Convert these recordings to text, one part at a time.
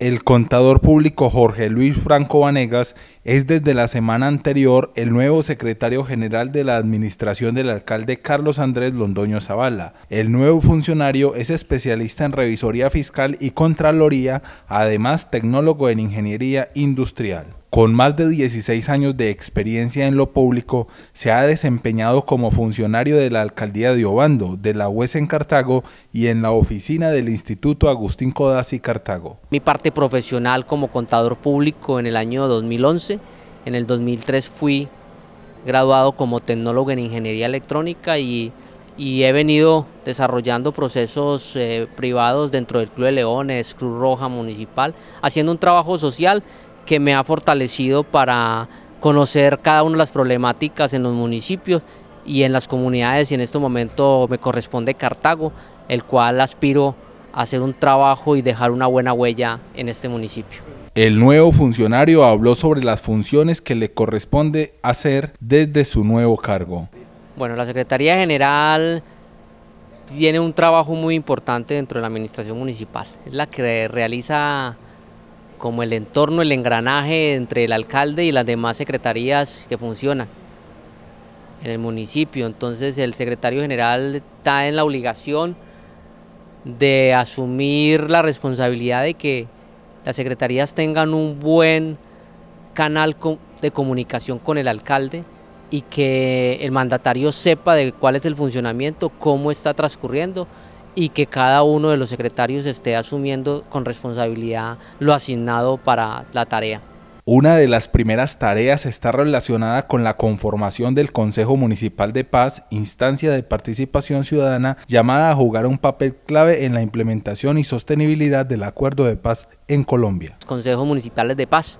el contador público Jorge Luis Franco Vanegas es desde la semana anterior el nuevo secretario general de la administración del alcalde Carlos Andrés Londoño Zavala. El nuevo funcionario es especialista en revisoría fiscal y contraloría, además tecnólogo en ingeniería industrial. Con más de 16 años de experiencia en lo público, se ha desempeñado como funcionario de la alcaldía de Obando, de la UES en Cartago y en la oficina del Instituto Agustín Codazzi Cartago. Mi parte profesional como contador público en el año 2011, en el 2003 fui graduado como tecnólogo en ingeniería electrónica y, he venido desarrollando procesos eh, privados dentro del Club de Leones, Cruz Roja Municipal, haciendo un trabajo social que me ha fortalecido para conocer cada una de las problemáticas en los municipios y en las comunidades y en este momento me corresponde Cartago, el cual aspiro a hacer un trabajo y dejar una buena huella en este municipio. El nuevo funcionario habló sobre las funciones que le corresponde hacer desde su nuevo cargo. Bueno, la Secretaría General tiene un trabajo muy importante dentro de la administración municipal, es la que realiza como el entorno, el engranaje entre el alcalde y las demás secretarías que funcionan en el municipio. Entonces el secretario general está en la obligación de asumir la responsabilidad de que las secretarías tengan un buen canal de comunicación con el alcalde y que el mandatario sepa de cuál es el funcionamiento, cómo está transcurriendo y que cada uno de los secretarios esté asumiendo con responsabilidad lo asignado para la tarea. Una de las primeras tareas está relacionada con la conformación del Consejo Municipal de Paz, instancia de participación ciudadana llamada a jugar un papel clave en la implementación y sostenibilidad del Acuerdo de Paz en Colombia. Consejos Municipales de Paz,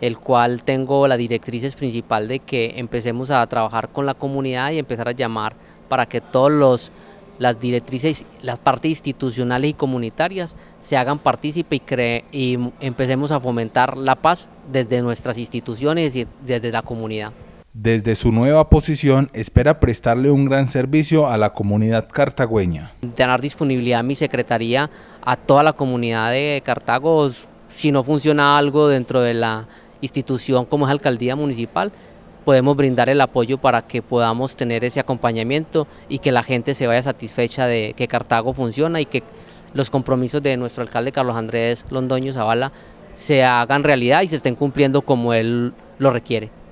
el cual tengo las directrices principal de que empecemos a trabajar con la comunidad y empezar a llamar para que todos los las directrices, las partes institucionales y comunitarias se hagan partícipe y, y empecemos a fomentar la paz desde nuestras instituciones y desde la comunidad. Desde su nueva posición espera prestarle un gran servicio a la comunidad cartagüeña. Dar disponibilidad a mi secretaría a toda la comunidad de Cartago, si no funciona algo dentro de la institución como es alcaldía municipal, podemos brindar el apoyo para que podamos tener ese acompañamiento y que la gente se vaya satisfecha de que Cartago funciona y que los compromisos de nuestro alcalde Carlos Andrés Londoño Zavala se hagan realidad y se estén cumpliendo como él lo requiere.